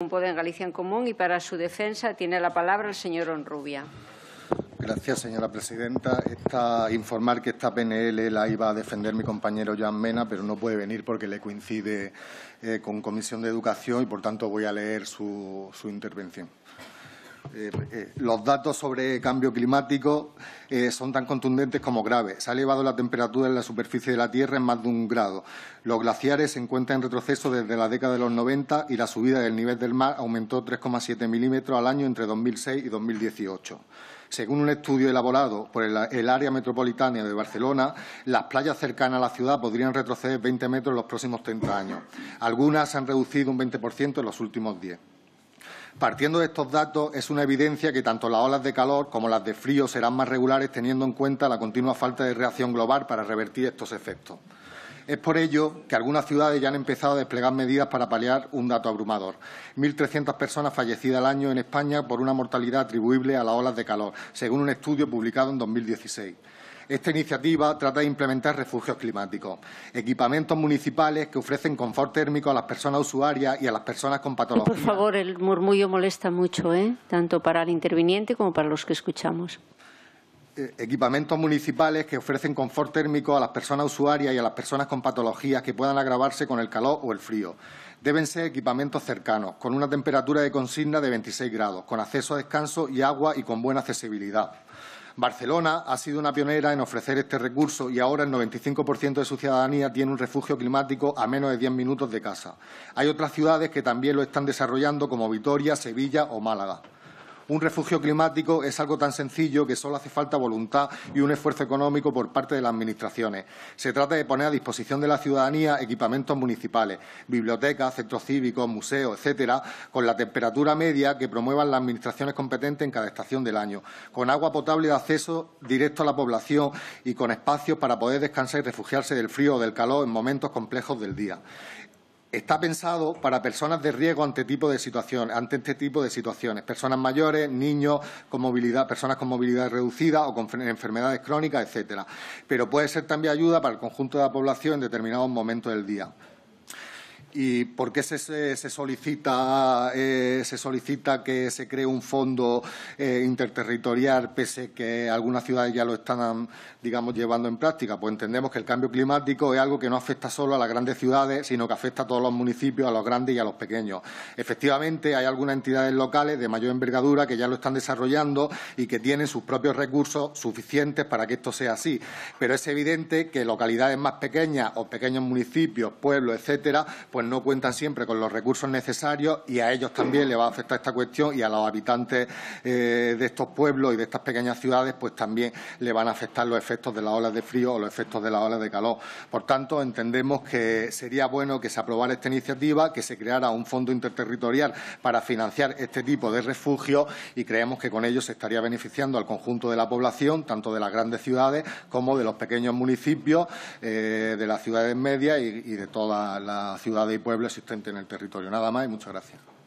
Un poder en Galicia en Común y para su defensa tiene la palabra el señor Onrubia. Gracias, señora presidenta. está informar que esta PNL la iba a defender mi compañero Joan Mena, pero no puede venir porque le coincide eh, con Comisión de Educación y, por tanto, voy a leer su intervención. Eh, eh, los datos sobre cambio climático eh, son tan contundentes como graves. Se ha elevado la temperatura en la superficie de la Tierra en más de un grado. Los glaciares se encuentran en retroceso desde la década de los 90 y la subida del nivel del mar aumentó 3,7 milímetros al año entre 2006 y 2018. Según un estudio elaborado por el, área metropolitana de Barcelona, las playas cercanas a la ciudad podrían retroceder 20 metros en los próximos 30 años. Algunas se han reducido un 20% en los últimos 10. Partiendo de estos datos, es una evidencia que tanto las olas de calor como las de frío serán más regulares teniendo en cuenta la continua falta de reacción global para revertir estos efectos. Es por ello que algunas ciudades ya han empezado a desplegar medidas para paliar un dato abrumador. 1.300 personas fallecidas al año en España por una mortalidad atribuible a las olas de calor, según un estudio publicado en 2016. Esta iniciativa trata de implementar refugios climáticos, equipamientos municipales que ofrecen confort térmico a las personas usuarias y a las personas con patologías. Por favor, el murmullo molesta mucho, ¿eh? tanto para el interviniente como para los que escuchamos eh, equipamientos municipales que ofrecen confort térmico a las personas usuarias y a las personas con patologías que puedan agravarse con el calor o el frío. Deben ser equipamientos cercanos, con una temperatura de consigna de 26 grados, con acceso a descanso y agua y con buena accesibilidad. Barcelona ha sido una pionera en ofrecer este recurso y ahora el 95% de su ciudadanía tiene un refugio climático a menos de diez minutos de casa. Hay otras ciudades que también lo están desarrollando, como Vitoria, Sevilla o Málaga. Un refugio climático es algo tan sencillo que solo hace falta voluntad y un esfuerzo económico por parte de las administraciones. Se trata de poner a disposición de la ciudadanía equipamientos municipales, bibliotecas, centros cívicos, museos, etcétera, con la temperatura media que promuevan las administraciones competentes en cada estación del año, con agua potable de acceso directo a la población y con espacios para poder descansar y refugiarse del frío o del calor en momentos complejos del día está pensado para personas de riesgo ante tipo de situación, ante este tipo de situaciones, personas mayores, niños con movilidad, personas con movilidad reducida o con enfermedades crónicas, etcétera. Pero puede ser también ayuda para el conjunto de la población en determinados momentos del día. ¿Y por qué se, solicita, eh, se solicita que se cree un fondo eh, interterritorial pese a que algunas ciudades ya lo están, digamos, llevando en práctica? Pues entendemos que el cambio climático es algo que no afecta solo a las grandes ciudades, sino que afecta a todos los municipios, a los grandes y a los pequeños. Efectivamente, hay algunas entidades locales de mayor envergadura que ya lo están desarrollando y que tienen sus propios recursos suficientes para que esto sea así. Pero es evidente que localidades más pequeñas o pequeños municipios, pueblos, etcétera, pues no cuentan siempre con los recursos necesarios y a ellos también les va a afectar esta cuestión y a los habitantes eh, de estos pueblos y de estas pequeñas ciudades pues también le van a afectar los efectos de las olas de frío o los efectos de las olas de calor. Por tanto, entendemos que sería bueno que se aprobara esta iniciativa, que se creara un fondo interterritorial para financiar este tipo de refugios y creemos que con ello se estaría beneficiando al conjunto de la población, tanto de las grandes ciudades como de los pequeños municipios, eh, de las ciudades medias y de todas las ciudades y pueblo existente en el territorio. Nada más y muchas gracias.